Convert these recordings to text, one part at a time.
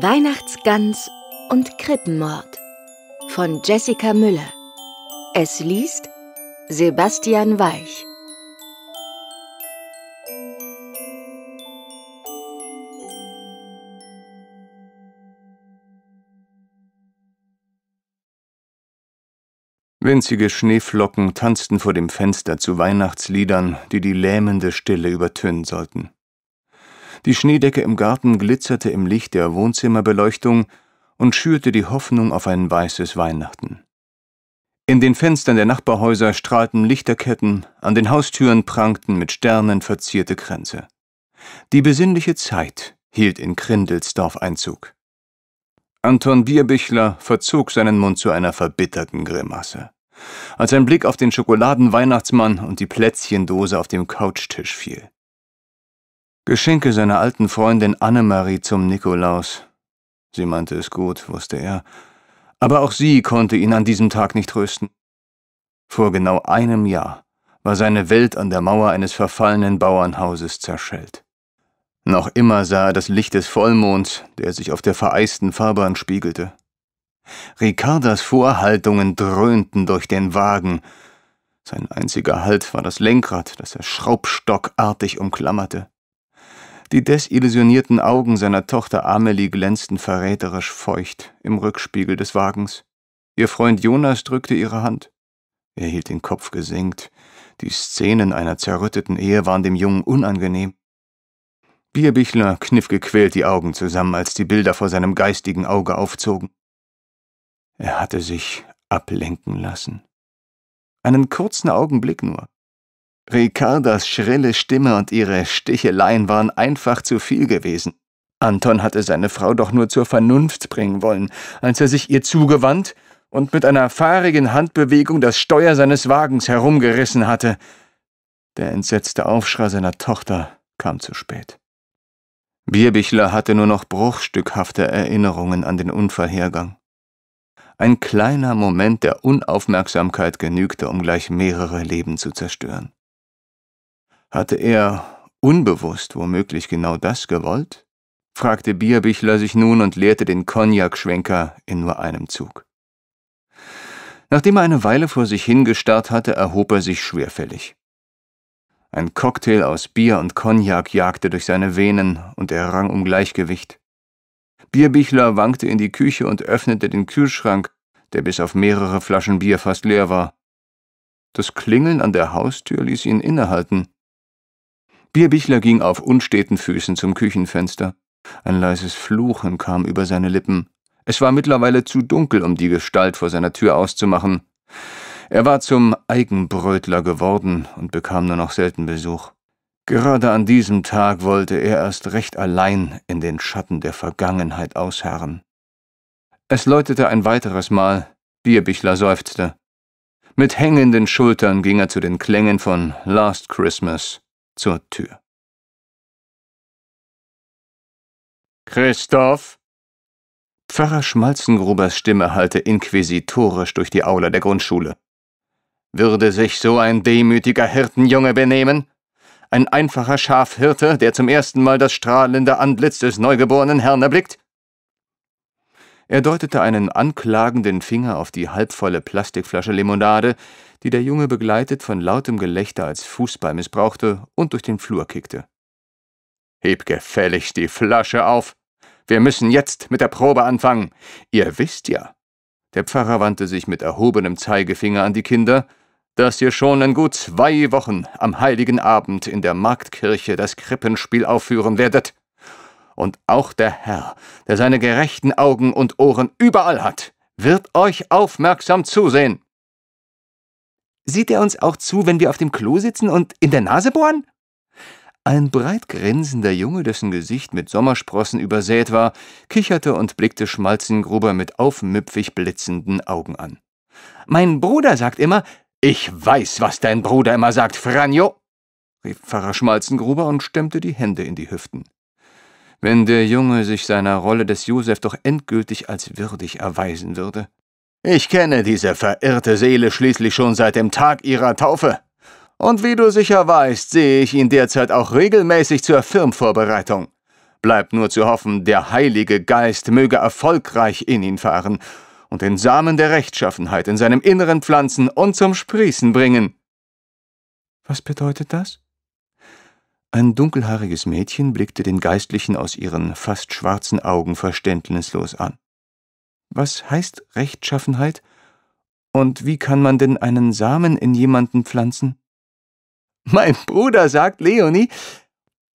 Weihnachtsgans und Krippenmord von Jessica Müller. Es liest Sebastian Weich. Winzige Schneeflocken tanzten vor dem Fenster zu Weihnachtsliedern, die die lähmende Stille übertönen sollten. Die Schneedecke im Garten glitzerte im Licht der Wohnzimmerbeleuchtung und schürte die Hoffnung auf ein weißes Weihnachten. In den Fenstern der Nachbarhäuser strahlten Lichterketten, an den Haustüren prangten mit Sternen verzierte Kränze. Die besinnliche Zeit hielt in Krindelsdorf Einzug. Anton Bierbichler verzog seinen Mund zu einer verbitterten Grimasse, als ein Blick auf den Schokoladenweihnachtsmann und die Plätzchendose auf dem Couchtisch fiel. Geschenke seiner alten Freundin Annemarie zum Nikolaus. Sie meinte es gut, wusste er, aber auch sie konnte ihn an diesem Tag nicht trösten. Vor genau einem Jahr war seine Welt an der Mauer eines verfallenen Bauernhauses zerschellt. Noch immer sah er das Licht des Vollmonds, der sich auf der vereisten Fahrbahn spiegelte. Ricardas Vorhaltungen dröhnten durch den Wagen. Sein einziger Halt war das Lenkrad, das er schraubstockartig umklammerte. Die desillusionierten Augen seiner Tochter Amelie glänzten verräterisch feucht im Rückspiegel des Wagens. Ihr Freund Jonas drückte ihre Hand. Er hielt den Kopf gesenkt. Die Szenen einer zerrütteten Ehe waren dem Jungen unangenehm. Bierbichler kniff gequält die Augen zusammen, als die Bilder vor seinem geistigen Auge aufzogen. Er hatte sich ablenken lassen. Einen kurzen Augenblick nur. Ricardas schrille Stimme und ihre Sticheleien waren einfach zu viel gewesen. Anton hatte seine Frau doch nur zur Vernunft bringen wollen, als er sich ihr zugewandt und mit einer fahrigen Handbewegung das Steuer seines Wagens herumgerissen hatte. Der entsetzte Aufschrei seiner Tochter kam zu spät. Bierbichler hatte nur noch bruchstückhafte Erinnerungen an den Unfallhergang. Ein kleiner Moment der Unaufmerksamkeit genügte, um gleich mehrere Leben zu zerstören. Hatte er, unbewusst womöglich genau das gewollt? fragte Bierbichler sich nun und leerte den Cognac-Schwenker in nur einem Zug. Nachdem er eine Weile vor sich hingestarrt hatte, erhob er sich schwerfällig. Ein Cocktail aus Bier und Cognac jagte durch seine Venen und er rang um Gleichgewicht. Bierbichler wankte in die Küche und öffnete den Kühlschrank, der bis auf mehrere Flaschen Bier fast leer war. Das Klingeln an der Haustür ließ ihn innehalten. Bierbichler ging auf unsteten Füßen zum Küchenfenster. Ein leises Fluchen kam über seine Lippen. Es war mittlerweile zu dunkel, um die Gestalt vor seiner Tür auszumachen. Er war zum Eigenbrötler geworden und bekam nur noch selten Besuch. Gerade an diesem Tag wollte er erst recht allein in den Schatten der Vergangenheit ausharren. Es läutete ein weiteres Mal, Bierbichler seufzte. Mit hängenden Schultern ging er zu den Klängen von Last Christmas zur Tür. Christoph! Pfarrer Schmalzengrubers Stimme hallte inquisitorisch durch die Aula der Grundschule. Würde sich so ein demütiger Hirtenjunge benehmen? Ein einfacher Schafhirte, der zum ersten Mal das strahlende Antlitz des neugeborenen Herrn erblickt? Er deutete einen anklagenden Finger auf die halbvolle Plastikflasche Limonade, die der Junge begleitet von lautem Gelächter als Fußball missbrauchte und durch den Flur kickte. Heb gefälligst die Flasche auf. Wir müssen jetzt mit der Probe anfangen. Ihr wisst ja. Der Pfarrer wandte sich mit erhobenem Zeigefinger an die Kinder, dass ihr schon in gut zwei Wochen am heiligen Abend in der Marktkirche das Krippenspiel aufführen werdet. Und auch der Herr, der seine gerechten Augen und Ohren überall hat, wird euch aufmerksam zusehen. Sieht er uns auch zu, wenn wir auf dem Klo sitzen und in der Nase bohren? Ein breit grinsender Junge, dessen Gesicht mit Sommersprossen übersät war, kicherte und blickte Schmalzengruber mit aufmüpfig blitzenden Augen an. Mein Bruder sagt immer, ich weiß, was dein Bruder immer sagt, Franjo, rief Pfarrer Schmalzengruber und stemmte die Hände in die Hüften. Wenn der Junge sich seiner Rolle des Josef doch endgültig als würdig erweisen würde. Ich kenne diese verirrte Seele schließlich schon seit dem Tag ihrer Taufe. Und wie du sicher weißt, sehe ich ihn derzeit auch regelmäßig zur Firmvorbereitung. Bleibt nur zu hoffen, der Heilige Geist möge erfolgreich in ihn fahren und den Samen der Rechtschaffenheit in seinem Inneren pflanzen und zum Sprießen bringen. Was bedeutet das? Ein dunkelhaariges Mädchen blickte den Geistlichen aus ihren fast schwarzen Augen verständnislos an. Was heißt Rechtschaffenheit? Und wie kann man denn einen Samen in jemanden pflanzen? Mein Bruder sagt Leonie,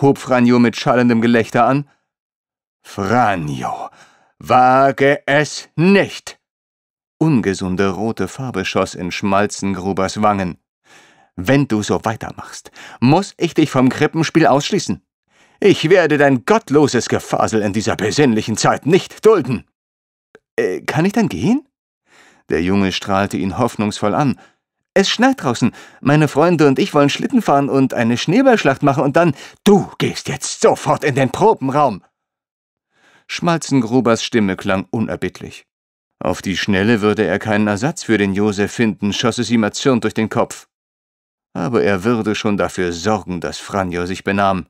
hob Franjo mit schallendem Gelächter an. Franjo, wage es nicht! Ungesunde rote Farbe schoss in Schmalzengrubers Wangen. Wenn du so weitermachst, muss ich dich vom Krippenspiel ausschließen. Ich werde dein gottloses Gefasel in dieser besinnlichen Zeit nicht dulden. Äh, kann ich dann gehen? Der Junge strahlte ihn hoffnungsvoll an. Es schneit draußen. Meine Freunde und ich wollen Schlitten fahren und eine Schneeballschlacht machen und dann. Du gehst jetzt sofort in den Probenraum! Schmalzengrubers Stimme klang unerbittlich. Auf die Schnelle würde er keinen Ersatz für den Josef finden, schoss es ihm erzürnt durch den Kopf. Aber er würde schon dafür sorgen, dass Franjo sich benahm.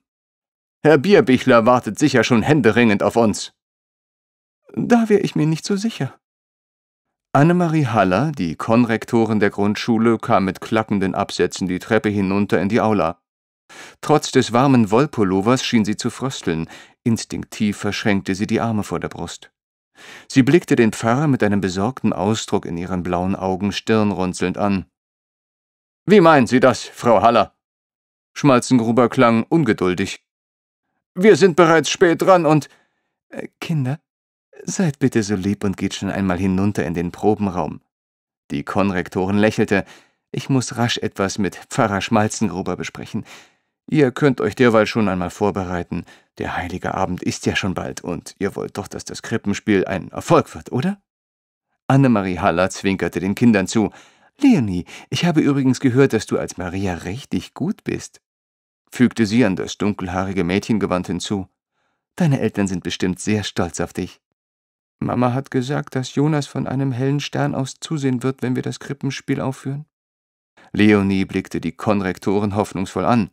Herr Bierbichler wartet sicher schon händeringend auf uns. Da wäre ich mir nicht so sicher. Annemarie Haller, die Konrektorin der Grundschule, kam mit klackenden Absätzen die Treppe hinunter in die Aula. Trotz des warmen Wollpullovers schien sie zu frösteln, instinktiv verschränkte sie die Arme vor der Brust. Sie blickte den Pfarrer mit einem besorgten Ausdruck in ihren blauen Augen stirnrunzelnd an. Wie meinen Sie das, Frau Haller? Schmalzengruber klang ungeduldig. Wir sind bereits spät dran und. Äh, Kinder, Seid bitte so lieb und geht schon einmal hinunter in den Probenraum. Die Konrektorin lächelte. Ich muss rasch etwas mit Pfarrer Schmalzengruber besprechen. Ihr könnt euch derweil schon einmal vorbereiten. Der heilige Abend ist ja schon bald und ihr wollt doch, dass das Krippenspiel ein Erfolg wird, oder? Annemarie Haller zwinkerte den Kindern zu. Leonie, ich habe übrigens gehört, dass du als Maria richtig gut bist, fügte sie an das dunkelhaarige Mädchengewand hinzu. Deine Eltern sind bestimmt sehr stolz auf dich. Mama hat gesagt, dass Jonas von einem hellen Stern aus zusehen wird, wenn wir das Krippenspiel aufführen. Leonie blickte die Konrektoren hoffnungsvoll an.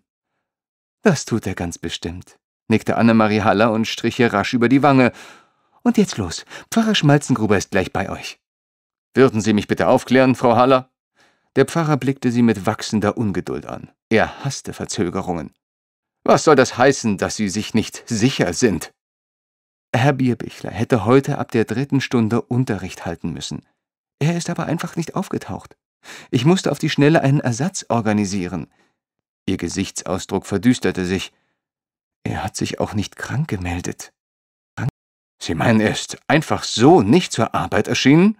Das tut er ganz bestimmt, nickte Annemarie Haller und strich ihr rasch über die Wange. Und jetzt los, Pfarrer Schmalzengruber ist gleich bei euch. Würden Sie mich bitte aufklären, Frau Haller? Der Pfarrer blickte sie mit wachsender Ungeduld an. Er hasste Verzögerungen. Was soll das heißen, dass Sie sich nicht sicher sind? Herr Bierbichler hätte heute ab der dritten Stunde Unterricht halten müssen. Er ist aber einfach nicht aufgetaucht. Ich musste auf die Schnelle einen Ersatz organisieren. Ihr Gesichtsausdruck verdüsterte sich. Er hat sich auch nicht krank gemeldet. Sie meinen, er ist einfach so nicht zur Arbeit erschienen?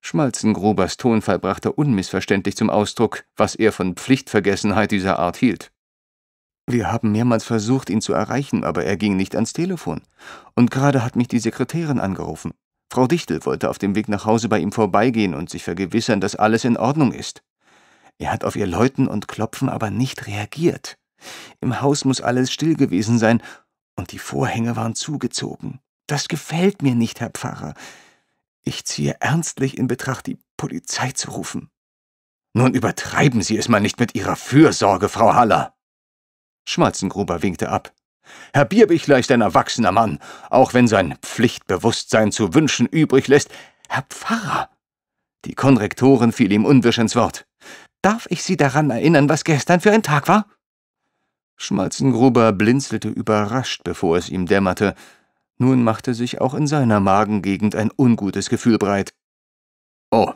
Schmalzengrubers Tonfall brachte unmissverständlich zum Ausdruck, was er von Pflichtvergessenheit dieser Art hielt. Wir haben mehrmals versucht, ihn zu erreichen, aber er ging nicht ans Telefon. Und gerade hat mich die Sekretärin angerufen. Frau Dichtel wollte auf dem Weg nach Hause bei ihm vorbeigehen und sich vergewissern, dass alles in Ordnung ist. Er hat auf ihr Läuten und Klopfen aber nicht reagiert. Im Haus muss alles still gewesen sein, und die Vorhänge waren zugezogen. Das gefällt mir nicht, Herr Pfarrer. Ich ziehe ernstlich in Betracht, die Polizei zu rufen. Nun übertreiben Sie es mal nicht mit Ihrer Fürsorge, Frau Haller. Schmalzengruber winkte ab. Herr Bierbichler ist ein erwachsener Mann, auch wenn sein Pflichtbewusstsein zu wünschen übrig lässt. Herr Pfarrer! Die Konrektorin fiel ihm unwisch ins Wort. Darf ich Sie daran erinnern, was gestern für ein Tag war? Schmalzengruber blinzelte überrascht, bevor es ihm dämmerte. Nun machte sich auch in seiner Magengegend ein ungutes Gefühl breit. Oh,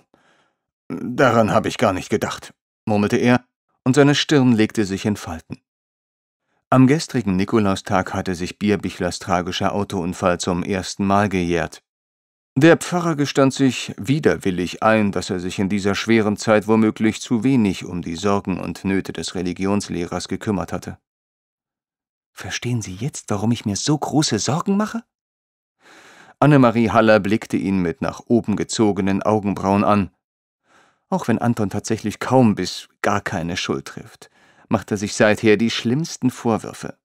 daran habe ich gar nicht gedacht, murmelte er, und seine Stirn legte sich in Falten. Am gestrigen Nikolaustag hatte sich Bierbichlers tragischer Autounfall zum ersten Mal gejährt. Der Pfarrer gestand sich widerwillig ein, dass er sich in dieser schweren Zeit womöglich zu wenig um die Sorgen und Nöte des Religionslehrers gekümmert hatte. Verstehen Sie jetzt, warum ich mir so große Sorgen mache? Annemarie Haller blickte ihn mit nach oben gezogenen Augenbrauen an. Auch wenn Anton tatsächlich kaum bis gar keine Schuld trifft, macht er sich seither die schlimmsten Vorwürfe.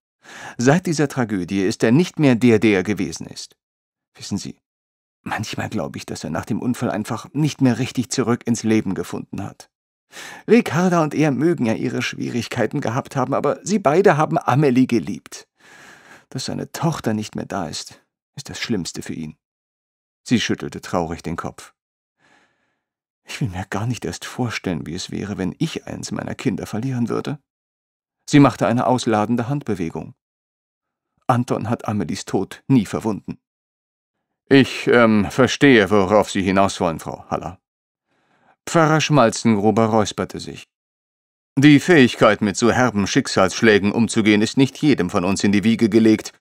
Seit dieser Tragödie ist er nicht mehr der, der er gewesen ist. Wissen Sie, manchmal glaube ich, dass er nach dem Unfall einfach nicht mehr richtig zurück ins Leben gefunden hat. Ricarda und er mögen ja ihre Schwierigkeiten gehabt haben, aber sie beide haben Amelie geliebt. Dass seine Tochter nicht mehr da ist, ist das Schlimmste für ihn. Sie schüttelte traurig den Kopf. Ich will mir gar nicht erst vorstellen, wie es wäre, wenn ich eins meiner Kinder verlieren würde. Sie machte eine ausladende Handbewegung. Anton hat Amelies Tod nie verwunden. Ich, ähm, verstehe, worauf Sie hinaus wollen, Frau Haller. Pfarrer Schmalzengruber räusperte sich. Die Fähigkeit, mit so herben Schicksalsschlägen umzugehen, ist nicht jedem von uns in die Wiege gelegt,